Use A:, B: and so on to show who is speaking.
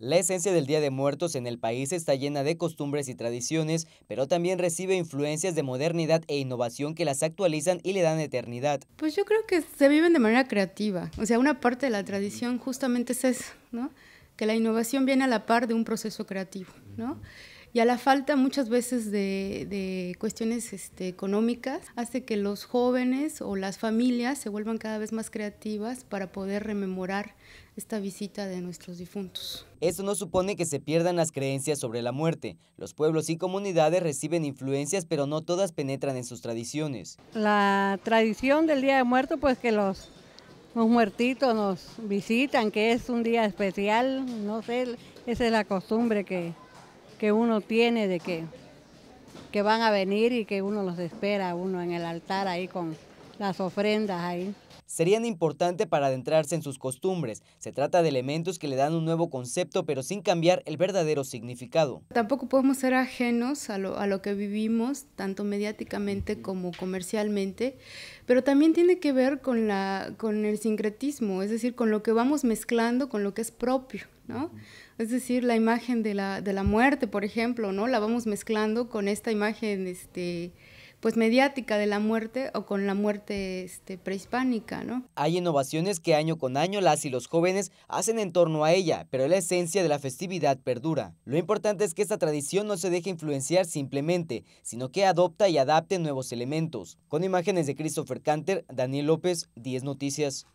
A: La esencia del Día de Muertos en el país está llena de costumbres y tradiciones, pero también recibe influencias de modernidad e innovación que las actualizan y le dan eternidad.
B: Pues yo creo que se viven de manera creativa. O sea, una parte de la tradición justamente es eso, ¿no? Que la innovación viene a la par de un proceso creativo, ¿no? y a la falta muchas veces de, cuestiones este, económicas hace que los jóvenes o las familias se vuelvan cada vez más creativas para poder rememorar esta visita de
C: nuestros difuntos.
A: Esto no supone que se pierdan las creencias sobre la muerte. Los pueblos y comunidades reciben influencias, pero no todas penetran en sus tradiciones.
C: La tradición del Día de Muertos pues que los, los muertitos nos visitan, que es un día especial, no sé, esa es la costumbre que, que uno tiene de que, que van a venir y que uno los espera, uno en el altar ahí con, las ofrendas ahí.
A: Serían importantes para adentrarse en sus costumbres. Se trata de elementos que le dan un nuevo concepto, pero sin cambiar el verdadero significado.
B: Tampoco podemos ser ajenos a lo, que vivimos, tanto mediáticamente como comercialmente, pero también tiene que ver con, la, con el sincretismo, es decir, con lo que vamos mezclando, con lo que es propio. ¿no? Es decir, la imagen de la, de la muerte, por ejemplo, ¿no? La vamos mezclando con esta imagen, este, pues mediática de la muerte o con la muerte este, prehispánica, ¿no?
A: Hay innovaciones que año con año las y los jóvenes hacen en torno a ella, pero la esencia de la festividad perdura. Lo importante es que esta tradición no se deje influenciar simplemente, sino que adopta y adapte nuevos elementos. Con imágenes de Christopher Canter, Daniel López, 10 Noticias.